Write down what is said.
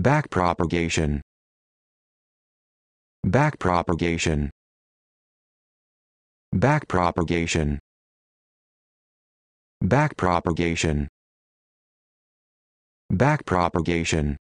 backpropagation backpropagation backpropagation backpropagation backpropagation